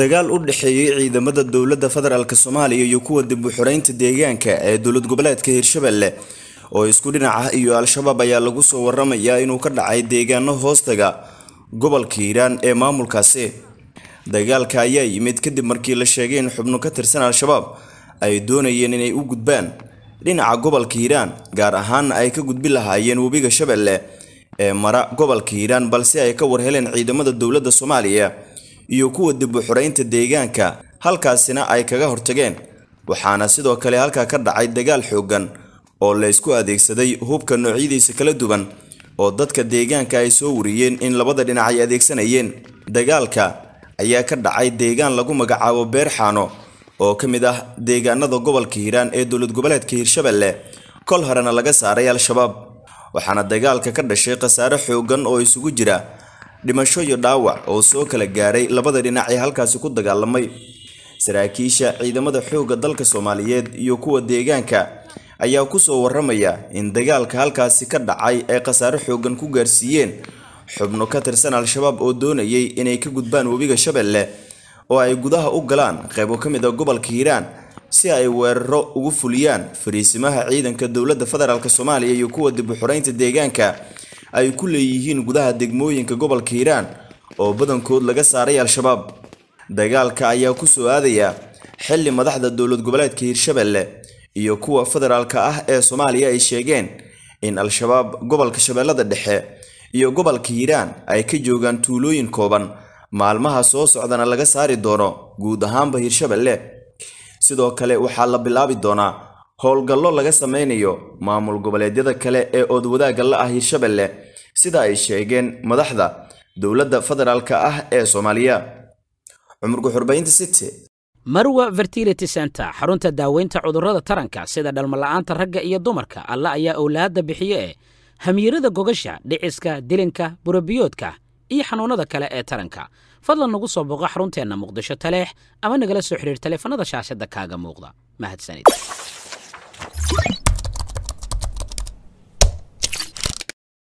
dagaal u dhexeeyey ciidamada dowladda federaalk soomaaliya iyo kuwa dib u xoreynta deegaanka ee dowlad goboleedka hirshabelle oo isku dhinac ah iyo al-shabaab ayaa lagu soo warramayaa inuu ka dhacay deegaano hoostaga gobolka hiiraan ee maamulkaasi dagaalka ayaa yimid kadib markii la sheegay in xubno ka tirsan al-shabaab ay doonayeen inay u gudbaan dhinaca gobolka iiraan gaar ahaana ay ka gudbi lahaayeen webiga shabeelle ee mara gobolka hiiraan balse ay ka war heleen ciidamada dowladda soomaaliya iyo kuwa dib u deegaanka halkaasina ay kaga hortageen waxaana sidoo kale halkaa ka dhacay dagaal xooggan oo laysku adeegsaday hubka noocyadiisa kala duwan oo dadka deegaanka ay soo wariyeen in labada dhinac ay adeegsanayeen dagaalka ayaa ka dhacay deegaan lagu magacaabo beerxaano oo ka mid ah deegaanada gobolka hiiraan ee dowlad goboleedka hiirshabelle kol horena laga saaray al-shabaab waxaana dagaalka ka dhashay khasaare xooggan oo isugu jira dhimasho iyo dhaawac oo soo kala gaaray labada dhinac ee halkaasi ku dagaalamay saraakiisha ciidamada xoogga dalka soomaaliyeed iyo kuwa deegaanka ayaa ku soo warramaya in dagaalka halkaasi ka dhacay ay khasaare xooggan ku gaarsiiyeen xubno ka tirsan al-shabaab oo doonayay inay ka gudbaan webiga shabeelle oo ay gudaha u galaan qaybo ka mid a ah gobolka hiiraan si ay weeraro ugu fuliyaan fariisimaha ciidanka dowladda federaalk soomaaliya iyo kuwa dib uxoreynta deegaanka ay ku leeyihiin gudaha degmooyinka gobolka hiiraan oo badankood laga saaray al-shabaab dagaalka ayaa ku soo aadaya xilli madaxda dowlad goboleedka hiirshabelle iyo kuwa federaalka ah ee soomaaliya ay sheegeen in al-shabaab gobolka shabeellada dhexe iyo gobolka hiiraan ay ka joogaan tuulooyin kooban maalmaha soo socdana laga saari doono guud ahaanba hiirshabelle sidoo kale waxaa la bilaabi doonaa howlgallo laga samaynayo maamul goboleedyada kale ee ood la ah hirshabelle sida ay sheegeen madaxda dowladda federaalka ah ee soomaaliya cumurka marwa fertility center xarunta daaweynta cudurrada taranka sida dhalmala'aanta ragga iyo dumarka alla ayaa owlaadda bixiyo eh hamiirada gogasha dhiciska dilinka burabiyoodka iyo xanuunnada kale ee taranka fadlan nagu soo booqo xarunteenna muqdisho taleex ama nagala soo xidhiir taleefanada shaashadda kaaga muuqda mahadsanid